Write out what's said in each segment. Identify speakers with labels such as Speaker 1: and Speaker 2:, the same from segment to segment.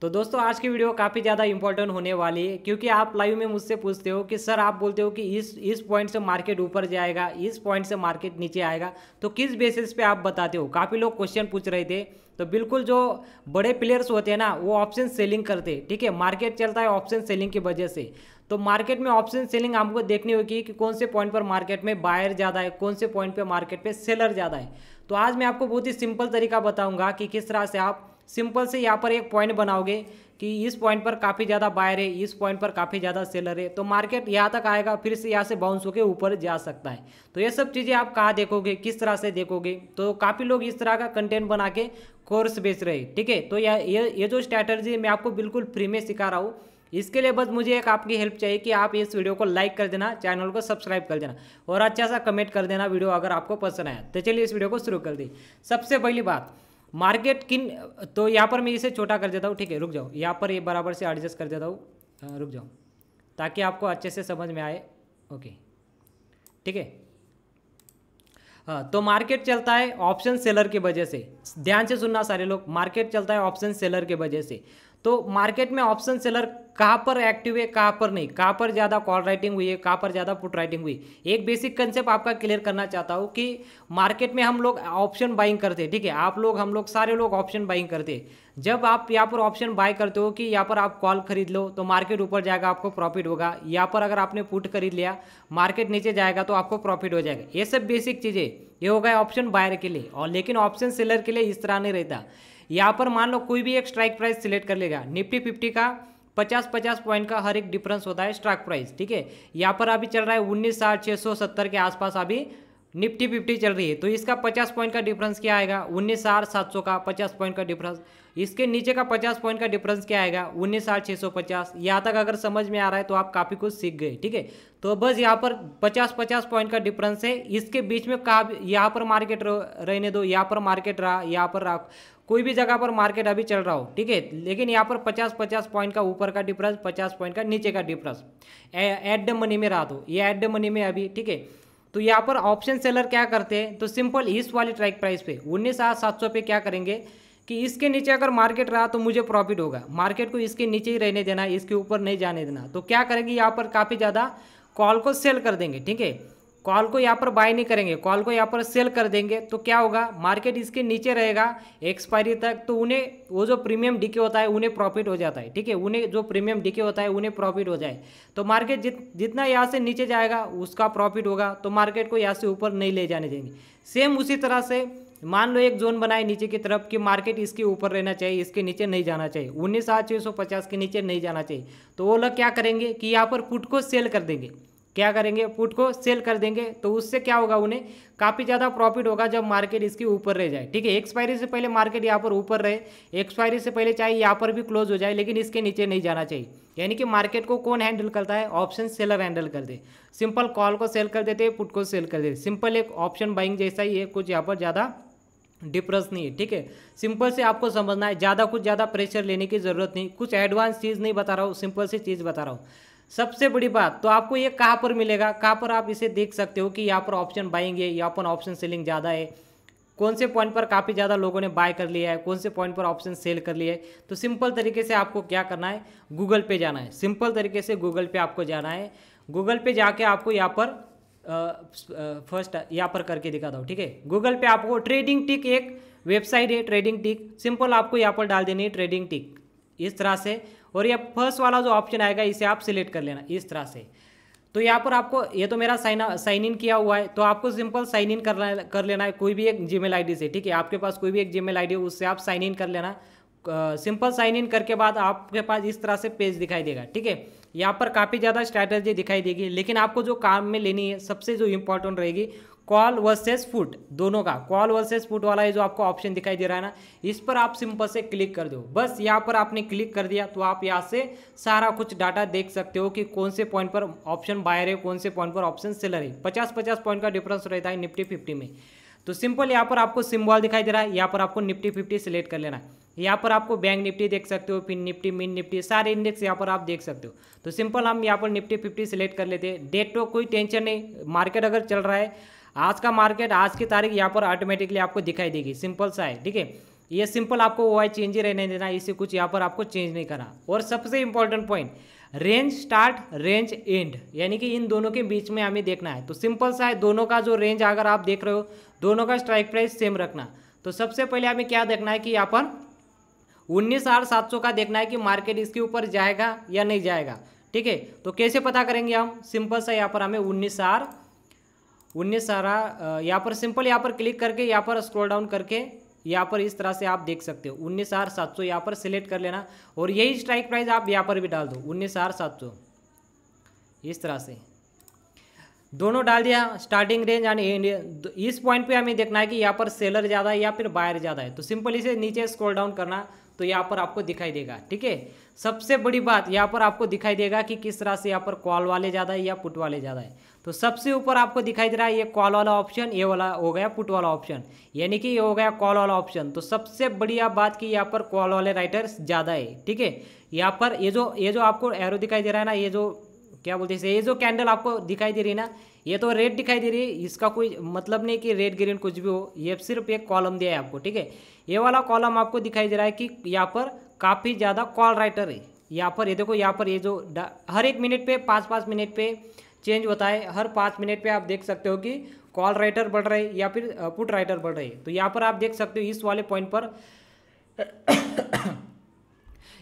Speaker 1: तो दोस्तों आज की वीडियो काफ़ी ज़्यादा इंपॉर्टेंट होने वाली है क्योंकि आप लाइव में मुझसे पूछते हो कि सर आप बोलते हो कि इस इस पॉइंट से मार्केट ऊपर जाएगा इस पॉइंट से मार्केट नीचे आएगा तो किस बेसिस पे आप बताते हो काफ़ी लोग क्वेश्चन पूछ रहे थे तो बिल्कुल जो बड़े प्लेयर्स होते हैं ना वो ऑप्शन सेलिंग करते ठीक है मार्केट चलता है ऑप्शन सेलिंग की वजह से तो मार्केट में ऑप्शन सेलिंग हमको देखनी होगी कि कौन से पॉइंट पर मार्केट में बायर ज़्यादा है कौन से पॉइंट पर मार्केट में सेलर ज़्यादा है तो आज मैं आपको बहुत ही सिंपल तरीका बताऊँगा कि किस तरह से आप सिंपल से यहाँ पर एक पॉइंट बनाओगे कि इस पॉइंट पर काफ़ी ज़्यादा बायर है इस पॉइंट पर काफ़ी ज़्यादा सेलर है तो मार्केट यहाँ तक आएगा फिर से यहाँ से बाउंस होकर ऊपर जा सकता है तो ये सब चीज़ें आप कहाँ देखोगे किस तरह से देखोगे तो काफ़ी लोग इस तरह का कंटेंट बना के कोर्स बेच रहे ठीक है तो यह ये जो स्ट्रैटर्जी मैं आपको बिल्कुल फ्री में सिखा रहा हूँ इसके लिए बस मुझे एक आपकी हेल्प चाहिए कि आप इस वीडियो को लाइक कर देना चैनल को सब्सक्राइब कर देना और अच्छा सा कमेंट कर देना वीडियो अगर आपको पसंद आया तो चलिए इस वीडियो को शुरू कर दी सबसे पहली बात मार्केट किन तो यहाँ पर मैं इसे छोटा कर देता हूँ ठीक है रुक जाओ यहाँ पर ये बराबर से एडजस्ट कर देता हूँ रुक जाओ ताकि आपको अच्छे से समझ में आए ओके ठीक है हाँ तो मार्केट चलता है ऑप्शन सेलर की वजह से ध्यान से सुनना सारे लोग मार्केट चलता है ऑप्शन सेलर की वजह से तो मार्केट में ऑप्शन सेलर कहाँ पर एक्टिव है कहाँ पर नहीं कहाँ पर ज़्यादा कॉल राइटिंग हुई है कहाँ पर ज़्यादा पुट राइटिंग हुई एक बेसिक कंसेप्ट आपका क्लियर करना चाहता हूँ कि मार्केट में हम लोग ऑप्शन बाइंग करते हैं ठीक है आप लोग हम लोग सारे लोग ऑप्शन बाइंग करते हैं जब आप यहाँ पर ऑप्शन बाय करते हो कि यहाँ पर आप कॉल खरीद लो तो मार्केट ऊपर जाएगा आपको प्रॉफिट होगा यहाँ पर अगर आपने पुट खरीद लिया मार्केट नीचे जाएगा तो आपको प्रॉफिट हो जाएगा ये सब बेसिक चीज़ें ये हो ऑप्शन बायर के लिए और लेकिन ऑप्शन सेलर के लिए इस तरह नहीं रहता यहाँ पर मान लो कोई भी एक स्ट्राइक प्राइस सिलेक्ट कर लेगा निफ्टी फिफ्टी का पचास पचास पॉइंट का हर एक डिफरेंस होता है स्ट्राइक प्राइस ठीक है यहाँ पर अभी चल रहा है उन्नीस साठ छः के आसपास अभी निफ्टी फिफ्टी चल रही है तो इसका पचास पॉइंट का डिफरेंस क्या आएगा उन्नीस हजार सात सौ का पचास पॉइंट का डिफरेंस इसके नीचे का पचास पॉइंट का डिफरेंस क्या आएगा उन्नीस हजार छः सौ पचास यहाँ तक अगर समझ में आ रहा है तो आप काफ़ी कुछ सीख गए ठीक है तो बस यहाँ पर पचास पचास पॉइंट का डिफरेंस है इसके बीच में का यहाँ पर मार्केट रहने दो यहाँ पर मार्केट रहा यहाँ पर रहा कोई भी जगह पर मार्केट अभी चल रहा हो ठीक है लेकिन यहाँ पर 50 50 पॉइंट का ऊपर का डिफरेंस 50 पॉइंट का नीचे का डिफरेंस एट द मनी में रहा तो ये एट द मनी में अभी ठीक है तो यहाँ पर ऑप्शन सेलर क्या करते हैं तो सिंपल इस वाली ट्रैक प्राइस पे उन्नीस हजार सात सौ पे क्या करेंगे कि इसके नीचे अगर मार्केट रहा तो मुझे प्रॉफिट होगा मार्केट को इसके नीचे ही रहने देना इसके ऊपर नहीं जाने देना तो क्या करेंगे यहाँ पर काफ़ी ज़्यादा कॉल को सेल कर देंगे ठीक है कॉल को यहाँ पर बाय नहीं करेंगे कॉल को यहाँ पर सेल कर देंगे तो क्या होगा मार्केट इसके नीचे रहेगा एक्सपायरी तक तो उन्हें वो जो प्रीमियम डीके होता है उन्हें प्रॉफिट हो जाता है ठीक है उन्हें जो प्रीमियम डीके होता है उन्हें प्रॉफिट हो जाए तो मार्केट जित जितना यहाँ से नीचे जाएगा उसका प्रॉफिट होगा तो मार्केट को यहाँ से ऊपर नहीं ले जाने देंगे सेम उसी तरह से मान लो एक जोन बनाए नीचे की तरफ कि मार्केट इसके ऊपर रहना चाहिए इसके नीचे नहीं जाना चाहिए उन्नीस हजार छः सौ पचास के नीचे नहीं जाना चाहिए तो वो लोग क्या करेंगे कि यहाँ पर पुट को सेल कर देंगे क्या करेंगे पुट को सेल कर देंगे तो उससे क्या होगा उन्हें काफ़ी ज़्यादा प्रॉफिट होगा जब मार्केट इसकी ऊपर रह जाए ठीक है एक्सपायरी से पहले मार्केट यहाँ पर ऊपर रहे एक्सपायरी से पहले चाहे यहाँ पर भी क्लोज हो जाए लेकिन इसके नीचे नहीं जाना चाहिए यानी कि मार्केट को कौन हैंडल करता है ऑप्शन सेलर हैंडल करते सिंपल कॉल को सेल कर देते पुट को सेल कर देते सिंपल एक ऑप्शन बाइंग जैसा ही है कुछ यहाँ पर ज़्यादा डिप्रेस नहीं है ठीक है सिंपल से आपको समझना है ज़्यादा कुछ ज़्यादा प्रेशर लेने की ज़रूरत नहीं कुछ एडवांस चीज़ नहीं बता रहा हूँ सिंपल से चीज़ बता रहा हूँ सबसे बड़ी बात तो आपको ये कहाँ पर मिलेगा कहाँ पर आप इसे देख सकते हो कि यहाँ पर ऑप्शन बाइंग है यहाँ पर ऑप्शन सेलिंग ज़्यादा है कौन से पॉइंट पर काफ़ी ज़्यादा लोगों ने बाय कर लिया है कौन से पॉइंट पर ऑप्शन सेल कर लिया है तो सिंपल तरीके से आपको क्या करना है गूगल पे जाना है सिंपल तरीके से गूगल पे आपको जाना है गूगल पे जाके आपको यहाँ पर फर्स्ट यहाँ पर करके दिखाता हूँ ठीक है गूगल पे आपको ट्रेडिंग टिक एक वेबसाइट है ट्रेडिंग टिक सिंपल आपको यहाँ पर डाल देनी है ट्रेडिंग टिक इस तरह से और ये फर्स्ट वाला जो ऑप्शन आएगा इसे आप सिलेक्ट कर लेना इस तरह से तो यहाँ पर आपको ये तो मेरा साइन साइन इन किया हुआ है तो आपको सिंपल साइन इन करना कर लेना है कोई भी एक जीमेल आईडी से ठीक है आपके पास कोई भी एक जीमेल आईडी हो उससे आप साइन इन कर लेना सिंपल साइन इन करके बाद आपके पास इस तरह से पेज दिखाई देगा ठीक है यहाँ पर काफ़ी ज़्यादा स्ट्रैटेजी दिखाई देगी लेकिन आपको जो काम में लेनी है सबसे जो इम्पोर्टेंट रहेगी कॉल वर्सेस फुट दोनों का कॉल वर्सेस फुट वाला ये जो आपको ऑप्शन दिखाई दे रहा है ना इस पर आप सिंपल से क्लिक कर दो बस यहाँ पर आपने क्लिक कर दिया तो आप यहाँ से सारा कुछ डाटा देख सकते हो कि कौन से पॉइंट पर ऑप्शन बायर है कौन से पॉइंट पर ऑप्शन सेलर है पचास पचास पॉइंट का डिफरेंस रहता है निफ्टी फिफ्टी में तो सिंपल यहाँ पर आपको सिम्बॉल दिखाई दे रहा है यहाँ पर आपको निफ्टी फिफ्टी सेलेक्ट कर लेना है यहाँ पर आपको बैंक निफ्टी देख सकते हो फिर निफ्टी मिन निफ्टी सारे इंडेक्स यहाँ पर आप देख सकते हो तो सिंपल हम यहाँ पर निफ्टी फिफ्टी सेलेक्ट कर लेते हैं डेट तो कोई टेंशन नहीं मार्केट अगर चल रहा है आज का मार्केट आज की तारीख यहाँ पर ऑटोमेटिकली आपको दिखाई देगी सिंपल सा है ठीक है ये सिंपल आपको वो आई चेंज ही रहने देना इसे कुछ यहाँ पर आपको चेंज नहीं करना और सबसे important point range start range end यानी कि इन दोनों के बीच में हमें देखना है तो सिंपल सा है दोनों का जो रेंज अगर आप देख रहे हो दोनों का स्ट्राइक प्राइस सेम रखना तो सबसे पहले हमें क्या देखना है कि यहाँ पर उन्नीस हज़ार सात सौ का देखना है कि मार्केट इसके ऊपर जाएगा या नहीं जाएगा ठीक है तो कैसे पता करेंगे हम सिंपल सा यहाँ पर हमें उन्नीस हज़ार उन्नीस सारा यहाँ पर सिंपल यहाँ पर क्लिक करके यहाँ पर स्क्रॉल डाउन करके यहाँ पर इस तरह से आप देख सकते हो उन्नीस हज़ार सात सौ यहाँ पर सिलेक्ट कर लेना और यही स्ट्राइक प्राइस आप यहाँ पर भी डाल दो उन्नीस हज़ार सात सौ इस तरह से दोनों डाल दिया स्टार्टिंग रेंज यानी इस पॉइंट पे हमें देखना है कि यहाँ पर सेलर ज़्यादा है या फिर बायर ज़्यादा है तो सिंपल इसे नीचे स्क्रॉल डाउन करना तो यहाँ पर आपको दिखाई देगा ठीक है सबसे बड़ी बात यहाँ पर आपको दिखाई देगा कि किस तरह से यहाँ पर कॉल वाले ज़्यादा है या पुट वाले ज़्यादा है तो सबसे ऊपर आपको दिखाई दे रहा है ये कॉल वाला ऑप्शन ये वाला हो गया पुट वाला ऑप्शन यानी कि ये हो गया कॉल वाला ऑप्शन तो सबसे बढ़िया बात कि यहाँ पर कॉल वाले राइटर्स ज़्यादा है ठीक है यहाँ पर ये जो ये जो आपको एरो दिखाई दे रहा है ना ये जो क्या बोलते हैं ये जो कैंडल आपको दिखाई दे रही है ना ये तो रेड दिखाई दे रही है इसका कोई मतलब नहीं कि रेड ग्रीन कुछ भी हो ये सिर्फ एक कॉलम दिया है आपको ठीक है ये वाला कॉलम आपको दिखाई दे रहा है कि यहाँ पर काफ़ी ज़्यादा कॉल राइटर है यहाँ पर ये देखो यहाँ पर ये जो हर एक मिनट पर पाँच पाँच मिनट पर चेंज होता है हर पाँच मिनट पर आप देख सकते हो कि कॉल राइटर बढ़ रहे या फिर पुट uh, राइटर बढ़ रहे तो यहाँ पर आप देख सकते हो इस वाले पॉइंट पर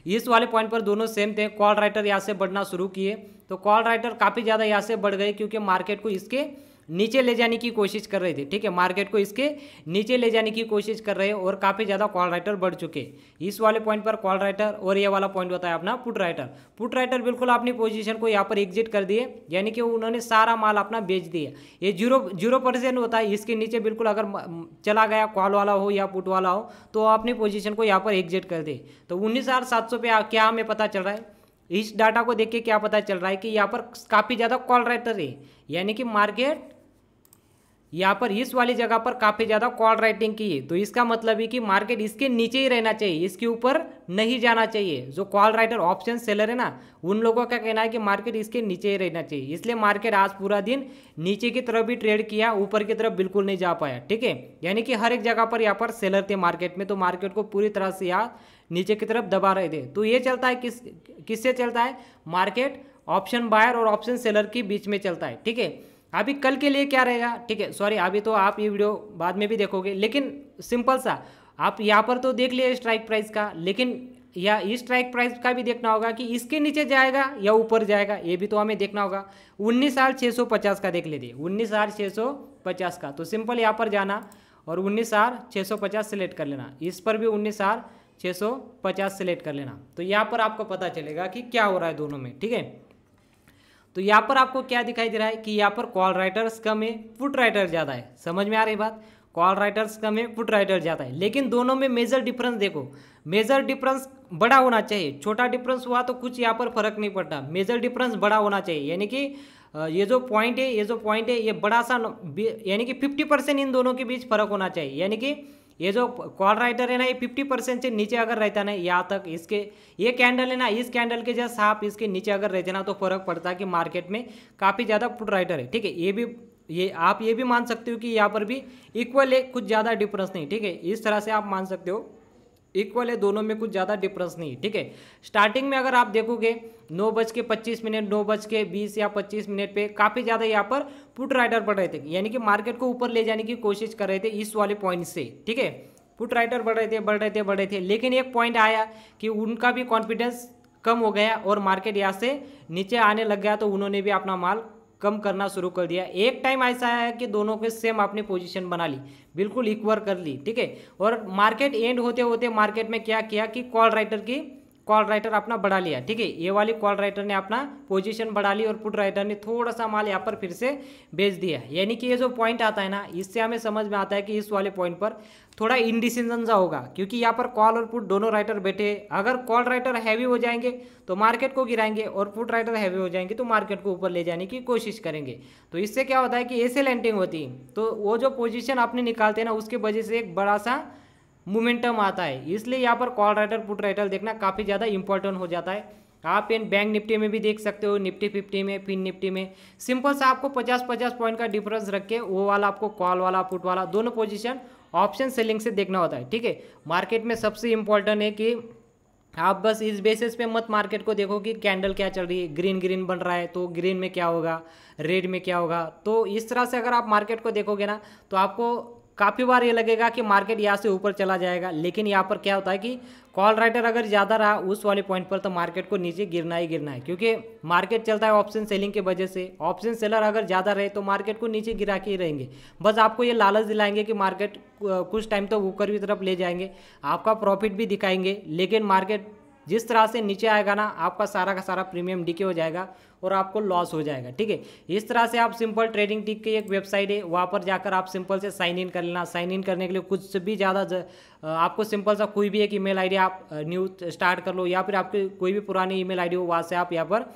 Speaker 1: इस वाले पॉइंट पर दोनों सेम थे कॉल राइटर यहाँ से बढ़ना शुरू किए तो कॉल राइटर काफ़ी ज़्यादा यहाँ से बढ़ गए क्योंकि मार्केट को इसके नीचे ले जाने की कोशिश कर रहे थे ठीक है मार्केट को इसके नीचे ले जाने की कोशिश कर रहे हैं और काफ़ी ज़्यादा कॉल राइटर बढ़ चुके इस वाले पॉइंट पर कॉल राइटर और ये वाला पॉइंट होता है अपना पुट राइटर पुट राइटर बिल्कुल अपनी पोजिशन को यहाँ पर एग्जिट कर दिए यानी कि उन्होंने सारा माल अपना बेच दिया ये जीरो जीरो परसेंट होता है इसके नीचे बिल्कुल अगर चला गया कॉल वाला हो या पुट वाला हो तो अपनी पोजिशन को यहाँ पर एग्जिट कर दे तो उन्नीस हज़ार सात सौ पे क्या हमें पता चल रहा है इस डाटा को देख के क्या पता चल रहा है कि यहाँ पर काफ़ी ज़्यादा कॉल राइटर है यानी कि मार्केट यहाँ पर इस वाली जगह पर काफ़ी ज़्यादा कॉल राइटिंग की है तो इसका मतलब है कि मार्केट इसके नीचे ही रहना चाहिए इसके ऊपर नहीं जाना चाहिए जो कॉल राइटर ऑप्शन सेलर है ना उन लोगों का कहना है कि मार्केट इसके नीचे ही रहना चाहिए इसलिए मार्केट आज पूरा दिन नीचे की तरफ भी ट्रेड किया ऊपर की तरफ बिल्कुल नहीं जा पाया ठीक है यानी कि हर एक जगह पर यहाँ पर सेलर थे मार्केट में तो मार्केट को पूरी तरह से यहाँ नीचे की तरफ दबा रहे थे तो ये चलता है किस किससे चलता है मार्केट ऑप्शन बायर और ऑप्शन सेलर के बीच में चलता है ठीक है अभी कल के लिए क्या रहेगा ठीक है सॉरी अभी तो आप ये वीडियो बाद में भी देखोगे लेकिन सिंपल सा आप यहाँ पर तो देख लिया स्ट्राइक प्राइस का लेकिन या इस स्ट्राइक प्राइस का भी देखना होगा कि इसके नीचे जाएगा या ऊपर जाएगा ये भी तो हमें देखना होगा उन्नीस हजार छः सौ पचास का देख लेते उन्नीस हजार छः सौ पचास का तो सिंपल यहाँ पर जाना और उन्नीस हजार छः सौ पचास सेलेक्ट कर लेना इस पर भी उन्नीस हजार छः सौ पचास सेलेक्ट कर लेना तो यहाँ पर आपको पता चलेगा कि क्या हो रहा है दोनों में ठीक है तो यहाँ पर आपको क्या दिखाई दे रहा है कि यहाँ पर कॉल राइटर्स कम है फुट राइटर ज़्यादा है समझ में आ रही बात कॉल राइटर्स कम है फुट राइटर ज़्यादा है लेकिन दोनों में मेजर डिफरेंस देखो मेजर डिफरेंस बड़ा होना चाहिए छोटा डिफरेंस हुआ तो कुछ यहाँ पर फर्क नहीं पड़ता मेजर डिफरेंस बड़ा होना चाहिए यानी कि ये जो पॉइंट है ये जो पॉइंट है ये बड़ा सा यानी कि फिफ्टी परसेंट इन दोनों के बीच फर्क होना चाहिए यानी कि ये जो कॉल राइटर है ना ये फिफ्टी परसेंट से नीचे अगर रहता ना यहाँ तक इसके ये कैंडल है ना इस कैंडल के जस्ट हाफ इसके नीचे अगर रहते ना तो फर्क पड़ता है कि मार्केट में काफ़ी ज़्यादा पुट राइटर है ठीक है ये भी ये आप ये भी मान सकते हो कि यहाँ पर भी इक्वल है कुछ ज़्यादा डिफरेंस नहीं ठीक है इस तरह से आप मान सकते हो इक्वल है दोनों में कुछ ज़्यादा डिफरेंस नहीं ठीक है स्टार्टिंग में अगर आप देखोगे नौ बज के पच्चीस मिनट नौ बज के बीस या पच्चीस मिनट पे काफ़ी ज़्यादा यहाँ पर पुट राइडर बढ़ रहे थे यानी कि मार्केट को ऊपर ले जाने की कोशिश कर रहे थे इस वाले पॉइंट से ठीक है पुट राइडर बढ़ रहे थे बढ़ रहे थे बढ़ रहे थे लेकिन एक पॉइंट आया कि उनका भी कॉन्फिडेंस कम हो गया और मार्केट यहाँ से नीचे आने लग गया तो उन्होंने भी अपना माल कम करना शुरू कर दिया एक टाइम ऐसा है कि दोनों के सेम आपने पोजीशन बना ली बिल्कुल इक्वर कर ली ठीक है और मार्केट एंड होते होते मार्केट में क्या किया कि कॉल राइटर की कॉल राइटर अपना बढ़ा लिया ठीक है ये वाली कॉल राइटर ने अपना पोजीशन बढ़ा ली और पुट राइटर ने थोड़ा सा माल यहाँ पर फिर से बेच दिया यानी कि ये जो पॉइंट आता है ना इससे हमें समझ में आता है कि इस वाले पॉइंट पर थोड़ा इंडिसीजन सा होगा क्योंकि यहाँ पर कॉल और पुट दोनों राइटर बैठे अगर कॉल राइटर हैवी हो जाएंगे तो मार्केट को गिराएंगे और पुट राइटर हैवी हो जाएंगे तो मार्केट को ऊपर ले जाने की कोशिश करेंगे तो इससे क्या होता है कि ऐसे लैंडिंग होती है तो वो जो पोजिशन आपने निकालते हैं ना उसके वजह से एक बड़ा सा मोमेंटम आता है इसलिए यहाँ पर कॉल राइटर पुट राइटर देखना काफ़ी ज़्यादा इंपॉर्टेंट हो जाता है आप इन बैंक निफ्टी में भी देख सकते हो निफ्टी फिफ्टी में फिन निफ्टी में सिंपल सा आपको पचास पचास पॉइंट का डिफरेंस रख के वो वाला आपको कॉल वाला पुट वाला दोनों पोजिशन ऑप्शन सेलिंग से देखना होता है ठीक है मार्केट में सबसे इम्पोर्टेंट है कि आप बस इस बेसिस पे मत मार्केट को देखो कि कैंडल क्या चल रही है ग्रीन ग्रीन बन रहा है तो ग्रीन में क्या होगा रेड में क्या होगा तो इस तरह से अगर आप मार्केट को देखोगे ना तो आपको काफ़ी बार ये लगेगा कि मार्केट यहाँ से ऊपर चला जाएगा लेकिन यहाँ पर क्या होता है कि कॉल राइटर अगर ज़्यादा रहा उस वाले पॉइंट पर तो मार्केट को नीचे गिरना ही गिरना है क्योंकि मार्केट चलता है ऑप्शन सेलिंग के वजह से ऑप्शन सेलर अगर ज़्यादा रहे तो मार्केट को नीचे गिरा के ही रहेंगे बस आपको ये लालच दिलाएंगे कि मार्केट कुछ टाइम तो ऊपर की तरफ ले जाएंगे आपका प्रॉफिट भी दिखाएंगे लेकिन मार्केट जिस तरह से नीचे आएगा ना आपका सारा का सारा प्रीमियम डीके हो जाएगा और आपको लॉस हो जाएगा ठीक है इस तरह से आप सिंपल ट्रेडिंग टिक की एक वेबसाइट है वहाँ पर जाकर आप सिंपल से साइन इन कर लेना साइन इन करने के लिए कुछ भी ज़्यादा आपको सिंपल सा कोई भी एक ईमेल आईडी आप न्यू स्टार्ट कर लो या फिर आपकी कोई भी पुरानी ईमेल आईडी हो वहाँ से आप यहाँ पर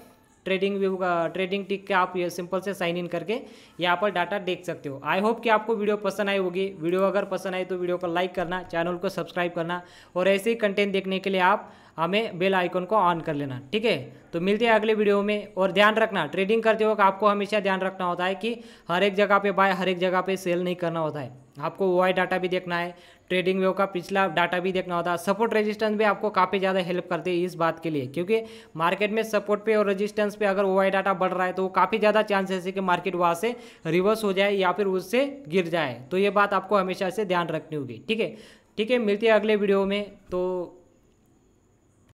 Speaker 1: ट्रेडिंग व्यू का ट्रेडिंग टिक के आप ये सिंपल से साइन इन करके यहाँ पर डाटा देख सकते हो आई होप कि आपको वीडियो पसंद आई होगी वीडियो अगर पसंद आई तो वीडियो को लाइक करना चैनल को सब्सक्राइब करना और ऐसे ही कंटेंट देखने के लिए आप हमें बेल आइकन को ऑन कर लेना ठीक है तो मिलते हैं अगले वीडियो में और ध्यान रखना ट्रेडिंग करते वक्त आपको हमेशा ध्यान रखना होता है कि हर एक जगह पे बाय हर एक जगह पे सेल नहीं करना होता है आपको वो आई डाटा भी देखना है ट्रेडिंग व्यव का पिछला डाटा भी देखना होता है सपोर्ट रेजिस्टेंस भी आपको काफ़ी ज़्यादा हेल्प करते हैं इस बात के लिए क्योंकि मार्केट में सपोर्ट पे और रेजिस्टेंस पे अगर ओ डाटा बढ़ रहा है तो वो काफ़ी ज़्यादा चांसेस है कि मार्केट वहाँ से रिवर्स हो जाए या फिर उससे गिर जाए तो ये बात आपको हमेशा से ध्यान रखनी होगी ठीक है ठीक है मिलती है अगले वीडियो में तो